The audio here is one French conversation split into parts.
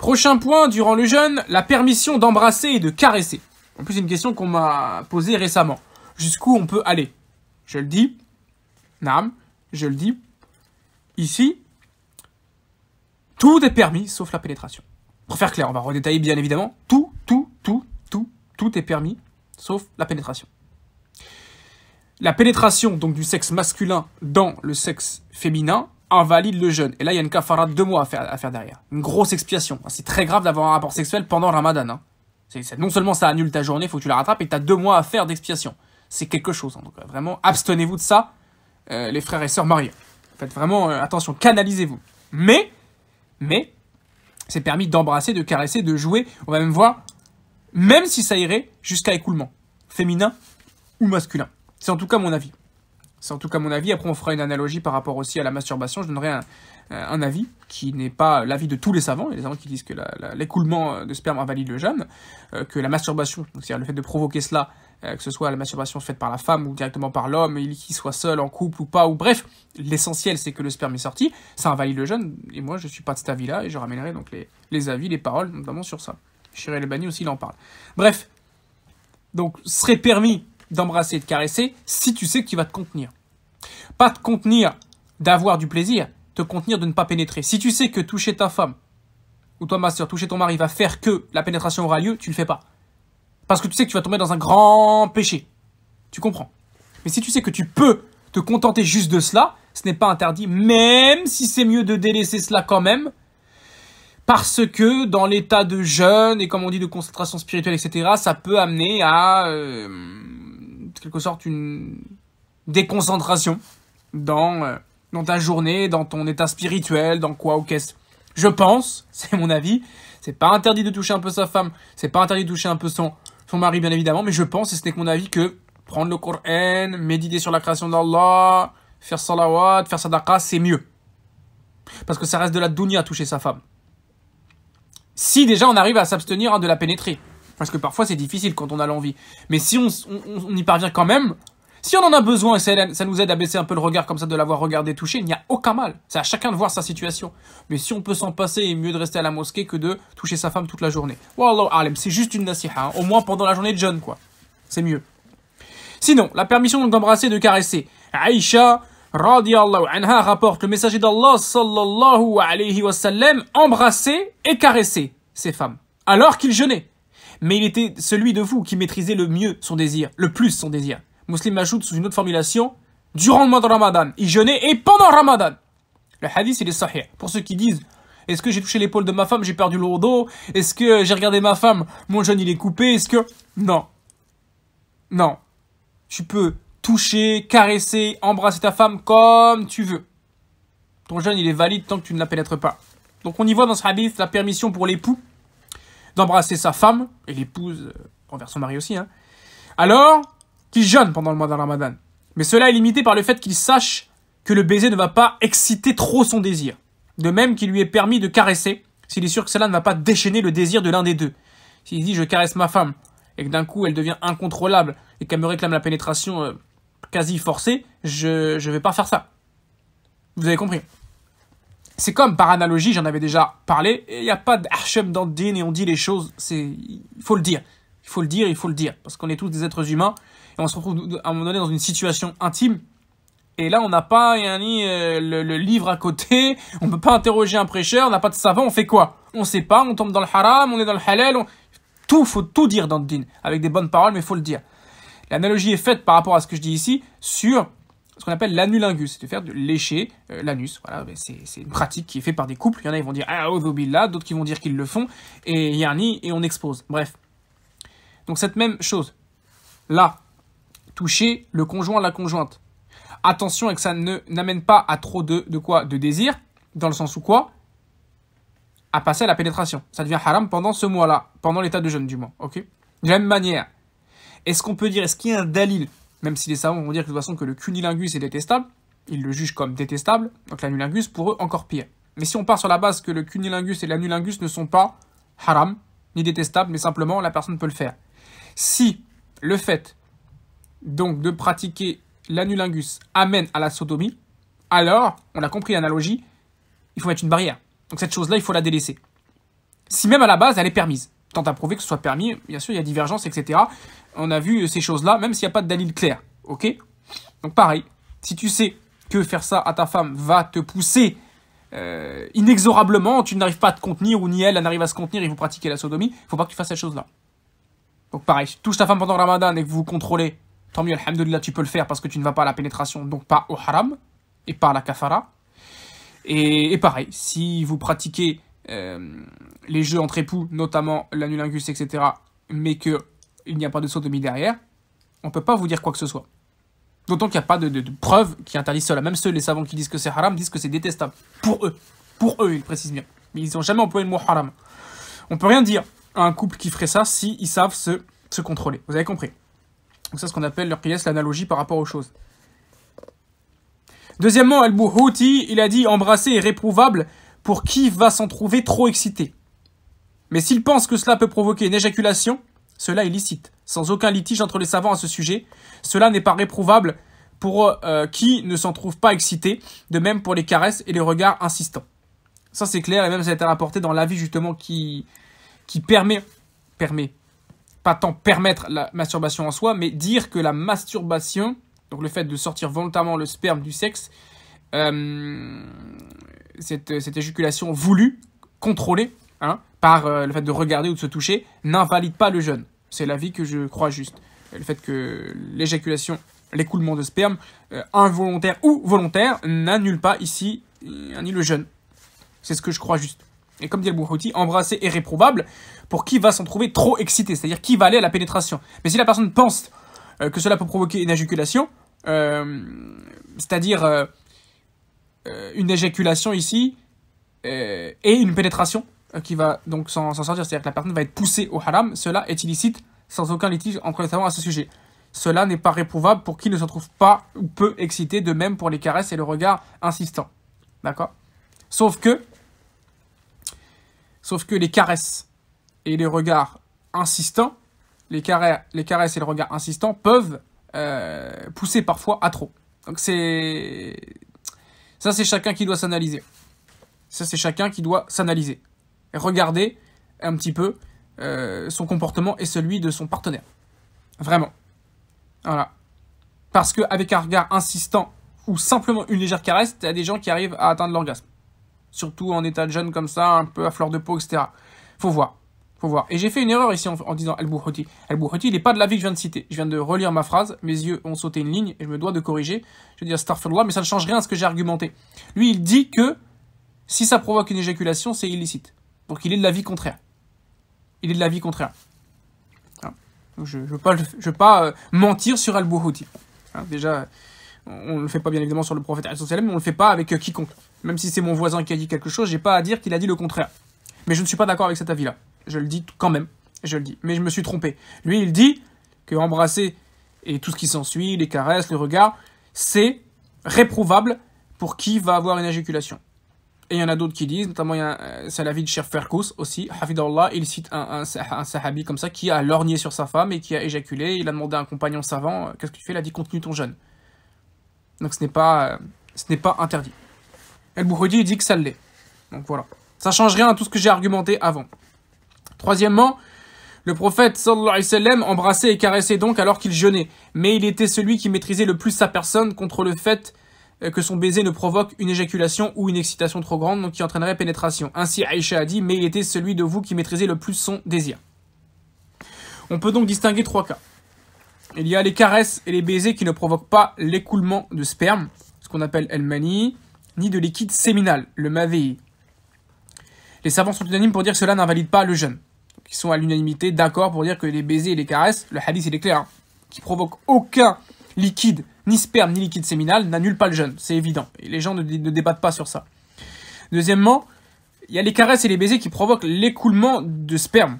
Prochain point, durant le jeûne, la permission d'embrasser et de caresser. En plus, une question qu'on m'a posée récemment. Jusqu'où on peut aller Je le dis. Nam, je le dis. Ici, tout est permis sauf la pénétration. Pour faire clair, on va redétailler bien évidemment. Tout, tout, tout, tout, tout est permis sauf la pénétration. La pénétration donc du sexe masculin dans le sexe féminin invalide le jeûne. Et là, il y a une kafara de deux mois à faire, à faire derrière. Une grosse expiation. Hein, c'est très grave d'avoir un rapport sexuel pendant le ramadan. Hein. non seulement ça annule ta journée, faut que tu la rattrapes, et tu as deux mois à faire d'expiation. C'est quelque chose. Hein. Donc euh, vraiment, abstenez-vous de ça, euh, les frères et sœurs mariés. Faites vraiment euh, attention, canalisez-vous. Mais, mais, c'est permis d'embrasser, de caresser, de jouer. On va même voir, même si ça irait jusqu'à écoulement, féminin ou masculin. C'est en tout cas mon avis. C'est en tout cas mon avis. Après, on fera une analogie par rapport aussi à la masturbation. Je donnerai un, euh, avis qui n'est pas l'avis de tous les savants. Il y a des savants qui disent que l'écoulement euh, de sperme invalide le jeûne, euh, que la masturbation, c'est-à-dire le fait de provoquer cela, que ce soit la masturbation faite par la femme ou directement par l'homme, qu'il soit seul, en couple ou pas, ou bref, l'essentiel c'est que le sperme est sorti, ça invalide le jeûne. Et moi, je suis pas de cet avis-là et je ramènerai donc les, avis, les paroles, notamment sur ça. Chiré Lebani aussi, il en parle. Bref, donc serait permis d'embrasser et de caresser si tu sais qu'il va te contenir. Pas te contenir d'avoir du plaisir, te contenir de ne pas pénétrer. Si tu sais que toucher ta femme, ou toi ma soeur, toucher ton mari va faire que la pénétration aura lieu, tu ne le fais pas. Parce que tu sais que tu vas tomber dans un grand péché. Tu comprends. Mais si tu sais que tu peux te contenter juste de cela, ce n'est pas interdit, même si c'est mieux de délaisser cela quand même, parce que dans l'état de jeûne et comme on dit de concentration spirituelle, etc., ça peut amener à euh, quelque sorte une déconcentration dans, euh, dans ta journée, dans ton état spirituel, dans quoi ou qu'est-ce. Je pense, c'est mon avis, c'est pas interdit de toucher un peu sa femme, c'est pas interdit de toucher un peu son, son mari bien évidemment, mais je pense, et ce n'est que mon avis, que prendre le Coran, méditer sur la création d'Allah, faire salawat, faire sadaqa, c'est mieux. Parce que ça reste de la dounia toucher sa femme. Si déjà on arrive à s'abstenir hein, de la pénétrer. Parce que parfois c'est difficile quand on a l'envie. Mais si on, on, y parvient quand même, si on en a besoin et ça, ça nous aide à baisser un peu le regard comme ça de l'avoir regardé, touché, il n'y a aucun mal. C'est à chacun de voir sa situation. Mais si on peut s'en passer, il est mieux de rester à la mosquée que de toucher sa femme toute la journée. c'est juste une nasiha. Hein. Au moins pendant la journée de jeûne, quoi. C'est mieux. Sinon, la permission d'embrasser et de caresser. Aïcha, radiallahu anha, rapporte le messager d'Allah sallallahu alayhi wa sallam, embrasser et caresser ses femmes. Alors qu'il jeûnait mais il était celui de vous qui maîtrisait le mieux son désir, le plus son désir. Muslim ajoute sous une autre formulation, durant le mois de Ramadan, il jeûnait et pendant Ramadan. Le hadith, il est sahih. Pour ceux qui disent, est-ce que j'ai touché l'épaule de ma femme, j'ai perdu le dos Est-ce que j'ai regardé ma femme, mon jeûne, il est coupé Est-ce que... Non. Non. Tu peux toucher, caresser, embrasser ta femme comme tu veux. Ton jeûne, il est valide tant que tu ne la pénètres pas. Donc on y voit dans ce hadith la permission pour l'époux d'embrasser sa femme, et l'épouse euh, envers son mari aussi, hein, alors qu'il jeûne pendant le mois de Ramadan. Mais cela est limité par le fait qu'il sache que le baiser ne va pas exciter trop son désir. De même qu'il lui est permis de caresser, s'il est sûr que cela ne va pas déchaîner le désir de l'un des deux. S'il dit je caresse ma femme, et que d'un coup elle devient incontrôlable, et qu'elle me réclame la pénétration euh, quasi forcée, je ne vais pas faire ça. Vous avez compris c'est comme par analogie, j'en avais déjà parlé, il n'y a pas d'Hachem dans le din et on dit les choses, c'est il faut le dire. Il faut le dire, il faut le dire. Parce qu'on est tous des êtres humains et on se retrouve à un moment donné dans une situation intime. Et là, on n'a pas euh, le, livre à côté, on ne peut pas interroger un prêcheur, on n'a pas de savant, on fait quoi On ne sait pas, on tombe dans le haram, on est dans le halal. On... Tout, faut tout dire dans le din, avec des bonnes paroles, mais il faut le dire. L'analogie est faite par rapport à ce que je dis ici sur ce qu'on appelle l'anulingus, c'est de faire de lécher euh, l'anus. Voilà, ben, c'est une pratique qui est faite par des couples. Il y en a qui vont dire ah là, d'autres qui vont dire qu'ils le font, et y a un nid et on expose. Bref. Donc cette même chose, là, toucher le conjoint, la conjointe. Attention et que ça ne n'amène pas à trop de, de quoi De désir, dans le sens où quoi À passer à la pénétration. Ça devient haram pendant ce mois-là, pendant l'état de jeûne du mois, ok De la même manière, est-ce qu'on peut dire, est-ce qu'il y a un dalil même si les savants vont dire que, de toute façon que le cunilingus est détestable, ils le jugent comme détestable, donc l'anulingus pour eux encore pire. Mais si on part sur la base que le cunilingus et l'anulingus ne sont pas haram, ni détestables, mais simplement la personne peut le faire. Si le fait donc de pratiquer l'anulingus amène à la sodomie, alors, on a compris l'analogie, il faut mettre une barrière. Donc cette chose-là, il faut la délaisser. Si même à la base, elle est permise tant à prouver que ce soit permis. Bien sûr, il y a divergence, etc. On a vu ces choses-là, même s'il n'y a pas de dalil clair. Ok Donc pareil, si tu sais que faire ça à ta femme va te pousser euh, inexorablement, tu n'arrives pas à te contenir, ou ni elle, elle n'arrive à se contenir, et vous pratiquez la sodomie, il ne faut pas que tu fasses cette chose-là. Donc pareil, si tu touches ta femme pendant le ramadan et que vous vous contrôlez, tant mieux, alhamdoulilah, tu peux le faire parce que tu ne vas pas à la pénétration, donc pas au haram, et pas à la kafara. Et, et pareil, si vous pratiquez euh, les jeux entre époux, notamment l'anulingus, etc., mais qu'il n'y a pas de de mi derrière, on ne peut pas vous dire quoi que ce soit. D'autant qu'il n'y a pas de, preuves qui interdisent cela. Même ceux, les savants qui disent que c'est haram, disent que c'est détestable. Pour eux. Pour eux, ils précisent bien. Mais ils n'ont jamais employé le mot haram. On peut rien dire à un couple qui ferait ça s'ils savent se, contrôler. Vous avez compris donc ça, ce qu'on appelle leur pièce, l'analogie par rapport aux choses. Deuxièmement, Al-Buhouti, il a dit embrasser est réprouvable pour qui va s'en trouver trop excité. Mais s'il pense que cela peut provoquer une éjaculation, cela est licite, sans aucun litige entre les savants à ce sujet. Cela n'est pas réprouvable pour euh, qui ne s'en trouve pas excité, de même pour les caresses et les regards insistants. Ça c'est clair, et même ça a été rapporté dans l'avis justement qui, qui permet, permet, pas tant permettre la masturbation en soi, mais dire que la masturbation, donc le fait de sortir volontairement le sperme du sexe, euh, euh, cette, éjaculation voulue, contrôlée, hein, par euh, le fait de regarder ou de se toucher, n'invalide pas le jeûne. C'est l'avis que je crois juste. Le fait que l'éjaculation, l'écoulement de sperme, euh, involontaire ou volontaire, n'annule pas ici ni le jeûne. C'est ce que je crois juste. Et comme dit le Bouhouti, embrasser est réprobable pour qui va s'en trouver trop excité, c'est-à-dire qui va aller à la pénétration. Mais si la personne pense que cela peut provoquer une éjaculation, c'est-à-dire euh, une éjaculation ici euh, et une pénétration euh, qui va donc s'en sortir, c'est-à-dire que la personne va être poussée au haram, cela est illicite sans aucun litige en les à ce sujet. Cela n'est pas réprouvable pour qui ne se trouve pas ou peu excité, de même pour les caresses et le regard insistant. D'accord Sauf que, sauf que les caresses et les regards insistants, les, les caresses et le regard insistant peuvent pousser parfois à trop. Donc c'est ça, c'est chacun qui doit s'analyser. Ça, c'est chacun qui doit s'analyser. Regarder un petit peu euh, son comportement et celui de son partenaire. Vraiment. Voilà. Parce qu'avec un regard insistant ou simplement une légère caresse, il y a des gens qui arrivent à atteindre l'orgasme. Surtout en état de jeune comme ça, un peu à fleur de peau, etc. Faut voir voir. Et j'ai fait une erreur ici en, disant Al-Buhouti. Al-Buhouti, il n'est pas de l'avis que je viens de citer. Je viens de relire ma phrase, mes yeux ont sauté une ligne et je me dois de corriger. Je veux dire mais ça ne change rien à ce que j'ai argumenté. Lui, il dit que si ça provoque une éjaculation, c'est illicite. Donc il est de l'avis contraire. Il est de l'avis contraire. Hein. je ne veux pas, je pas euh, mentir sur Al-Buhouti. Hein, déjà, on ne le fait pas bien évidemment sur le prophète mais on ne le fait pas avec euh, quiconque. Même si c'est mon voisin qui a dit quelque chose, j'ai pas à dire qu'il a dit le contraire. Mais je ne suis pas d'accord avec cet avis-là. Je le dis quand même. Je le dis. Mais je me suis trompé. Lui, il dit que embrasser et tout ce qui s'ensuit, les caresses, le regard, c'est réprouvable pour qui va avoir une éjaculation. Et il y en a d'autres qui disent, notamment euh, c'est la vie de Cher Ferkous aussi, Allah, il cite un, un, sahabi comme ça qui a lorgné sur sa femme et qui a éjaculé. Il a demandé à un compagnon savant, euh, qu'est-ce que tu fais Il a dit, continue ton jeûne. Donc ce n'est pas, euh, ce n'est pas interdit. El Bouhoudi, il dit que ça l'est. Donc voilà. Ça change rien à tout ce que j'ai argumenté avant. Troisièmement, le prophète sallallahu alayhi wa sallam embrassait et caressait donc alors qu'il jeûnait, mais il était celui qui maîtrisait le plus sa personne contre le fait euh, que son baiser ne provoque une éjaculation ou une excitation trop grande, donc qui entraînerait pénétration. Ainsi Aïcha a dit, mais il était celui de vous qui maîtrisait le plus son désir. On peut donc distinguer trois cas. Il y a les caresses et les baisers qui ne provoquent pas l'écoulement de sperme, ce qu'on appelle el mani, ni de liquide séminal, le mavi. Les savants sont unanimes pour dire que cela n'invalide pas le jeûne qui sont à l'unanimité d'accord pour dire que les baisers et les caresses, le hadith il est clair, hein, qui provoquent aucun liquide, ni sperme, ni liquide séminal, n'annule pas le jeûne, c'est évident. Et les gens ne, débattent pas sur ça. Deuxièmement, il y a les caresses et les baisers qui provoquent l'écoulement de sperme.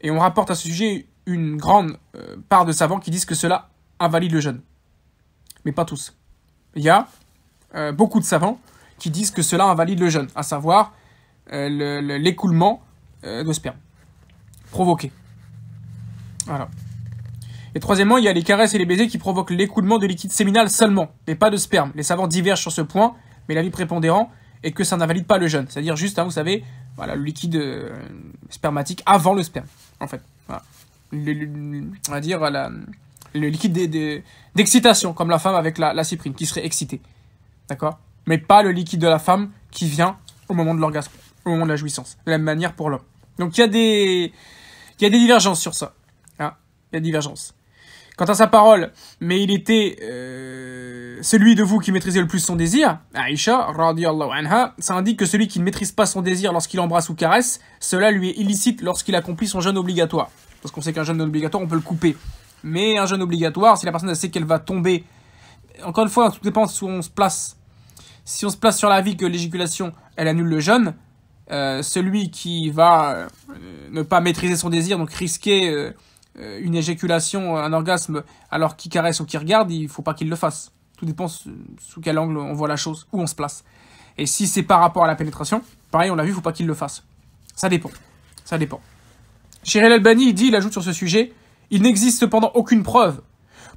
Et on rapporte à ce sujet une grande euh, part de savants qui disent que cela invalide le jeûne. Mais pas tous. Il y a euh, beaucoup de savants qui disent que cela invalide le jeûne, à savoir euh, l'écoulement de sperme provoquer. Voilà. Et troisièmement, il y a les caresses et les baisers qui provoquent l'écoulement de liquide séminal seulement, mais pas de sperme. Les savants divergent sur ce point, mais l'avis prépondérant est que ça n'invalide pas le jeûne. C'est-à-dire juste, hein, vous savez, voilà, le liquide euh, spermatique avant le sperme, en fait. on va dire le liquide d'excitation, comme la femme avec la, la cyprine, qui serait excitée. D'accord Mais pas le liquide de la femme qui vient au moment de l'orgasme, au moment de la jouissance. De la même manière pour l'homme. Donc il y a des il y a des divergences sur ça. Ah, il y a des divergences. Quant à sa parole, mais il était euh, celui de vous qui maîtrisait le plus son désir, Aïcha, radiallahu anha, ça indique que celui qui ne maîtrise pas son désir lorsqu'il embrasse ou caresse, cela lui est illicite lorsqu'il accomplit son jeûne obligatoire. Parce qu'on sait qu'un jeûne obligatoire, on peut le couper. Mais un jeûne obligatoire, si la personne sait qu'elle va tomber, encore une fois, tout dépend où on se place. Si on se place sur la vie que l'éjaculation, elle annule le jeûne, euh, celui qui va euh, ne pas maîtriser son désir, donc risquer euh, une éjaculation, un orgasme, alors qu'il caresse ou qu'il regarde, il ne faut pas qu'il le fasse. Tout dépend sous quel angle on voit la chose, où on se place. Et si c'est par rapport à la pénétration, pareil, on l'a vu, il faut pas qu'il le fasse. Ça dépend. Ça dépend. Chiril Albani, dit, il ajoute sur ce sujet, il n'existe cependant aucune preuve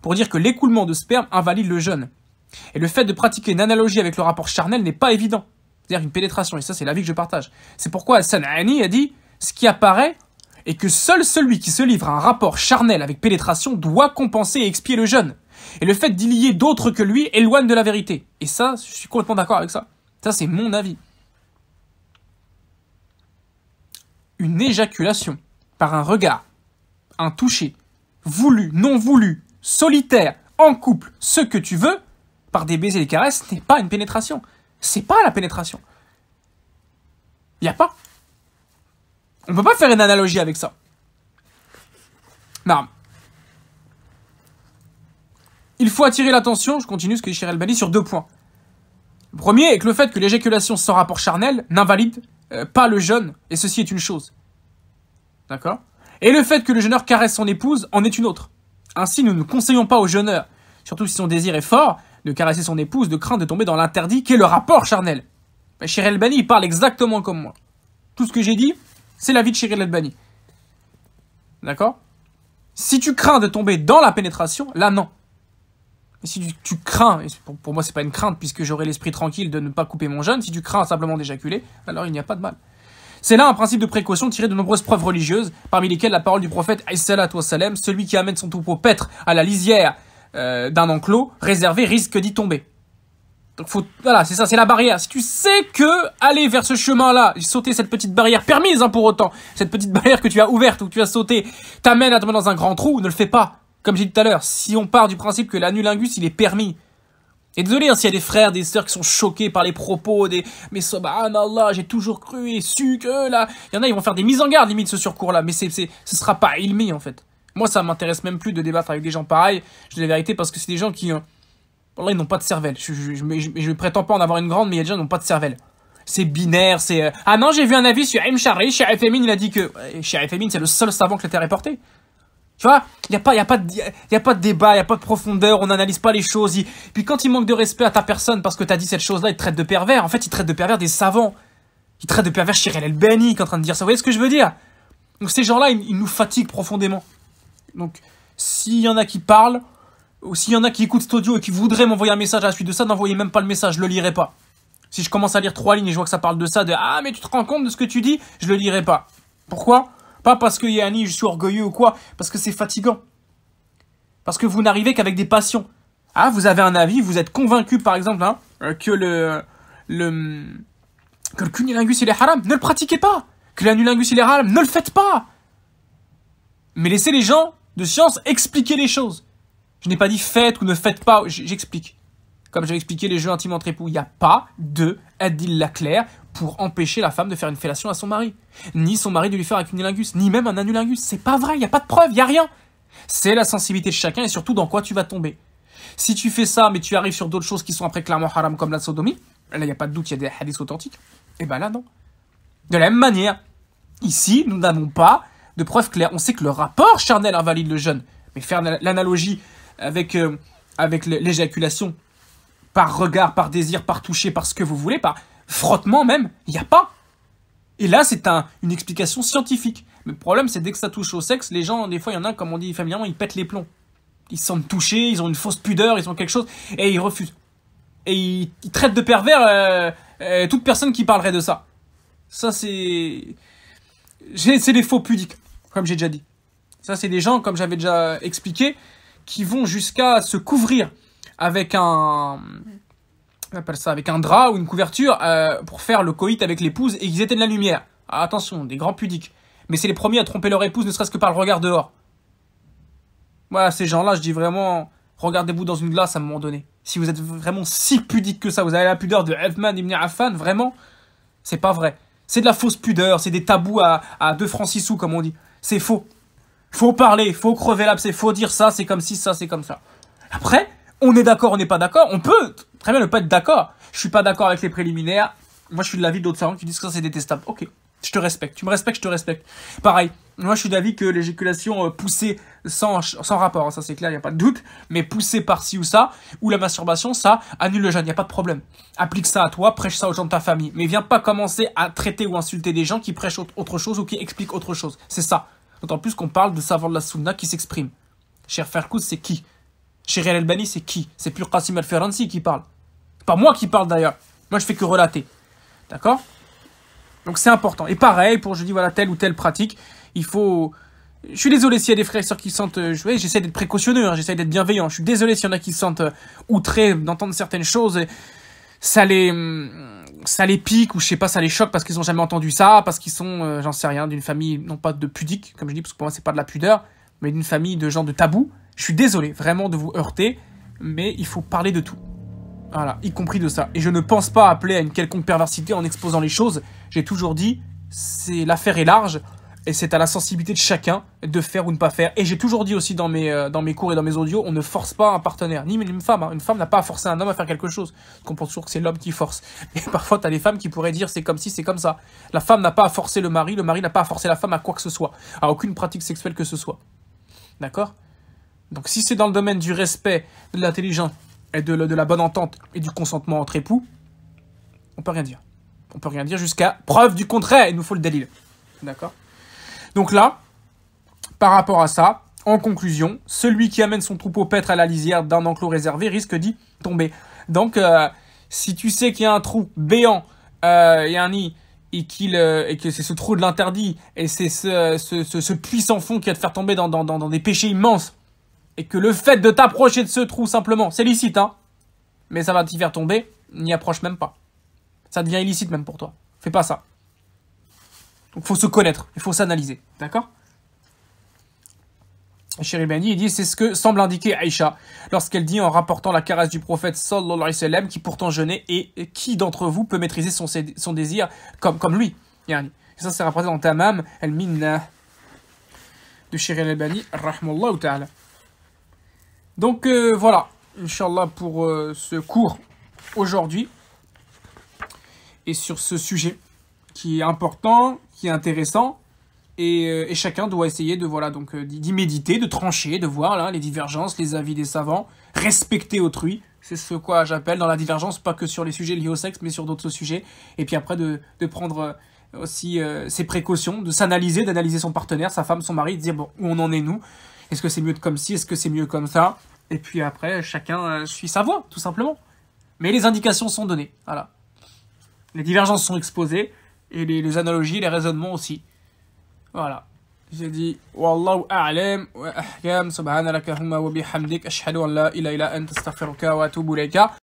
pour dire que l'écoulement de sperme invalide le jeûne. Et le fait de pratiquer une analogie avec le rapport charnel n'est pas évident une pénétration. Et ça, c'est l'avis que je partage. C'est pourquoi Al-San'ani a dit ce qui apparaît est que seul celui qui se livre à un rapport charnel avec pénétration doit compenser et expier le jeûne. Et le fait d'y lier d'autres que lui éloigne de la vérité. Et ça, je suis complètement d'accord avec ça. Ça, c'est mon avis. Une éjaculation par un regard, un toucher, voulu, non voulu, solitaire, en couple, ce que tu veux, par des baisers et des caresses, n'est pas une pénétration. C'est pas la pénétration. Il n'y a pas. On peut pas faire une analogie avec ça. Non. Il faut attirer l'attention, je continue ce que dit Shirel Bali, sur deux points. Le premier est que le fait que l'éjaculation sans rapport charnel n'invalide euh, pas le jeûne, et ceci est une chose. D'accord Et le fait que le jeûneur caresse son épouse en est une autre. Ainsi, nous ne conseillons pas au jeûneur, surtout si son désir est fort, de caresser son épouse de crainte de tomber dans l'interdit qu'est le rapport charnel. Ben, Shir il parle exactement comme moi. Tout ce que j'ai dit, c'est la vie de Shir Albani. D'accord Si tu crains de tomber dans la pénétration, là non. si tu, crains, pour, moi c'est pas une crainte puisque j'aurai l'esprit tranquille de ne pas couper mon jeûne, si tu crains simplement d'éjaculer, alors il n'y a pas de mal. C'est là un principe de précaution tiré de nombreuses preuves religieuses, parmi lesquelles la parole du prophète Aïssalat Salem, celui qui amène son troupeau paître à la lisière euh, d'un enclos réservé risque d'y tomber. Donc faut, voilà, c'est ça, c'est la barrière. Si tu sais que aller vers ce chemin-là, sauter cette petite barrière permise hein, pour autant, cette petite barrière que tu as ouverte ou que tu as sauté, t'amène à tomber dans un grand trou, ne le fais pas. Comme j'ai dit tout à l'heure, si on part du principe que l'anulingus il est permis, et désolé hein, s'il y a des frères, des sœurs qui sont choqués par les propos des « Mais subhanallah, j'ai toujours cru et su que là... » Il y en a, ils vont faire des mises en garde limite ce surcours-là, mais c'est, ce sera pas ilmi en fait. Moi, ça m'intéresse même plus de débattre avec des gens pareils. Je dis la vérité parce que c'est des gens qui. Euh, ils n'ont pas de cervelle. Je, je, prétends pas en avoir une grande, mais il y a des gens qui n'ont pas de cervelle. C'est binaire, c'est. Euh, ah non, j'ai vu un avis sur M. Charry, chez il a dit que. Euh, chère Femin, c'est le seul savant que la Terre réporté Tu vois, il n'y a, pas, y a, pas de, a pas de débat, il n'y a pas de profondeur, on n'analyse pas les choses. Puis quand il manque de respect à ta personne parce que tu as dit cette chose-là, il te traite de pervers. En fait, il traite de pervers des savants. Il traite de pervers Chirel Benny qui est en train de dire ça. Vous voyez ce que je veux dire Donc ces gens-là, ils nous fatiguent profondément. Donc, s'il y en a qui parlent, ou s'il y en a qui écoutent cet audio et qui voudraient m'envoyer un message à la suite de ça, n'envoyez même pas le message, je le lirai pas. Si je commence à lire trois lignes et je vois que ça parle de ça, de Ah, mais tu te rends compte de ce que tu dis, je le lirai pas. Pourquoi Pas parce que Yanni, je suis orgueilleux ou quoi, parce que c'est fatigant. Parce que vous n'arrivez qu'avec des passions. Ah, vous avez un avis, vous êtes convaincu par exemple hein, que le. le que le cunilingus il est haram, ne le pratiquez pas Que l'anulingus il est haram, ne le faites pas Mais laissez les gens de science, expliquer les choses. Je n'ai pas dit faites ou ne faites pas, j'explique. Comme j'avais expliqué les jeux intimes entre époux, il n'y a pas de Adil Laclaire pour empêcher la femme de faire une fellation à son mari. Ni son mari de lui faire un cunilingus, ni même un annulingus. C'est pas vrai, il n'y a pas de preuve, il n'y a rien. C'est la sensibilité de chacun et surtout dans quoi tu vas tomber. Si tu fais ça, mais tu arrives sur d'autres choses qui sont après clairement haram comme la sodomie, là il n'y a pas de doute, il y a des hadiths authentiques, et eh ben là non. De la même manière, ici, nous n'avons pas de preuve claire. On sait que le rapport charnel invalide le jeune. Mais faire l'analogie avec, euh, avec l'éjaculation par regard, par désir, par toucher, par ce que vous voulez, par frottement même, il n'y a pas. Et là, c'est une explication scientifique. le problème, c'est dès que ça touche au sexe, les gens, des fois, il y en a, comme on dit familièrement, ils pètent les plombs. Ils se sentent touchés, ils ont une fausse pudeur, ils ont quelque chose, et ils refusent. Et ils, traitent de pervers euh, euh, toute personne qui parlerait de ça. Ça, c'est... C'est les faux pudiques, comme j'ai déjà dit. Ça, c'est des gens, comme j'avais déjà expliqué, qui vont jusqu'à se couvrir avec un... On appelle ça avec un drap ou une couverture euh, pour faire le coït avec l'épouse et ils étaient de la lumière. Ah, attention, des grands pudiques. Mais c'est les premiers à tromper leur épouse, ne serait-ce que par le regard dehors. Voilà, ces gens-là, je dis vraiment, regardez-vous dans une glace à un moment donné. Si vous êtes vraiment si pudique que ça, vous avez la pudeur de Hefman Ibn Affan, vraiment, c'est pas vrai. C'est de la fausse pudeur, c'est des tabous à, deux francs six sous, comme on dit. C'est faux. Faut parler, faut crever l'abcès, faut dire ça, c'est comme si, ça, c'est comme ça. Après, on est d'accord, on n'est pas d'accord, on peut très bien ne pas être d'accord. Je suis pas d'accord avec les préliminaires. Moi, je suis de l'avis d'autres savants qui disent que ça, c'est détestable. Ok, je te respecte. Tu me respectes, je te respecte. Pareil, moi je suis d'avis que l'éjaculation euh, poussée sans, sans rapport, hein, ça c'est clair, il n'y a pas de doute, mais poussée par ci ou ça, ou la masturbation, ça annule le jeûne, il n'y a pas de problème. Applique ça à toi, prêche ça aux gens de ta famille. Mais viens pas commencer à traiter ou insulter des gens qui prêchent autre chose ou qui expliquent autre chose. C'est ça. D'autant plus qu'on parle de savants de la sunna qui s'exprime. Cher Ferkouz, c'est qui Cher El Albani, c'est qui C'est pur Qasim Al-Ferransi qui parle. Pas moi qui parle d'ailleurs. Moi je fais que relater. D'accord donc c'est important. Et pareil pour, je dis, voilà, telle ou telle pratique, il faut... Je suis désolé s'il y a des frères et sœurs qui se sentent... Euh, oui, j'essaie d'être précautionneux, hein, j'essaie d'être bienveillant. Je suis désolé s'il y en a qui se sentent euh, outrés d'entendre certaines choses. ça les hum, ça les pique ou je sais pas ça les choque parce qu'ils ont jamais entendu ça parce qu'ils sont euh, j'en sais rien d'une famille non pas de pudique comme je dis parce que pour moi c'est pas de la pudeur mais d'une famille de gens de tabou je suis désolé vraiment de vous heurter mais il faut parler de tout voilà, y compris de ça. Et je ne pense pas appeler à une quelconque perversité en exposant les choses. J'ai toujours dit, c'est l'affaire est large et c'est à la sensibilité de chacun de faire ou ne pas faire. Et j'ai toujours dit aussi dans mes, euh, dans mes cours et dans mes audios, on ne force pas un partenaire, ni une femme. Hein. Une femme n'a pas à forcer un homme à faire quelque chose. Parce on pense toujours que c'est l'homme qui force. Mais parfois, tu as des femmes qui pourraient dire c'est comme si, c'est comme ça. La femme n'a pas à forcer le mari, le mari n'a pas à forcer la femme à quoi que ce soit, à aucune pratique sexuelle que ce soit. D'accord Donc si c'est dans le domaine du respect, de l'intelligence, et de, la bonne entente et du consentement entre époux, on peut rien dire. On peut rien dire jusqu'à preuve du contraire. Il nous faut le délit. D'accord Donc là, par rapport à ça, en conclusion, celui qui amène son troupeau paître à la lisière d'un enclos réservé risque d'y tomber. Donc, euh, si tu sais qu'il y a un trou béant euh, et un nid, et, euh, et que c'est ce trou de l'interdit, et c'est ce, puissant fond qui va te faire tomber dans des péchés immenses, et que le fait de t'approcher de ce trou simplement, c'est licite, hein, mais ça va t'y faire tomber, n'y approche même pas. Ça devient illicite même pour toi. Fais pas ça. Donc faut se connaître, il faut s'analyser, d'accord Chéri Bendy, il dit c'est ce que semble indiquer Aïcha lorsqu'elle dit en rapportant la caresse du prophète sallallahu alayhi wa sallam qui pourtant jeûnait et qui d'entre vous peut maîtriser son, désir comme, comme lui. ça c'est rapporté dans Tamam El minna de Chéri Albani, rahmallahu ta'ala. Donc euh, voilà, Inch'Allah pour euh, ce cours aujourd'hui et sur ce sujet qui est important, qui est intéressant et, euh, chacun doit essayer de voilà donc d'y méditer, de trancher, de voir là, les divergences, les avis des savants, respecter autrui. C'est ce quoi j'appelle dans la divergence, pas que sur les sujets liés au sexe, mais sur d'autres sujets. Et puis après de, prendre aussi ses précautions, de s'analyser, d'analyser son partenaire, sa femme, son mari, de dire bon, où on en est nous Est-ce que c'est mieux comme ci Est-ce que c'est mieux comme ça et puis après, chacun euh, suit sa voie, tout simplement. Mais les indications sont données, voilà. Les divergences sont exposées, et les, analogies, les raisonnements aussi. Voilà. J'ai dit a'lam wa ahkam ashhadu anta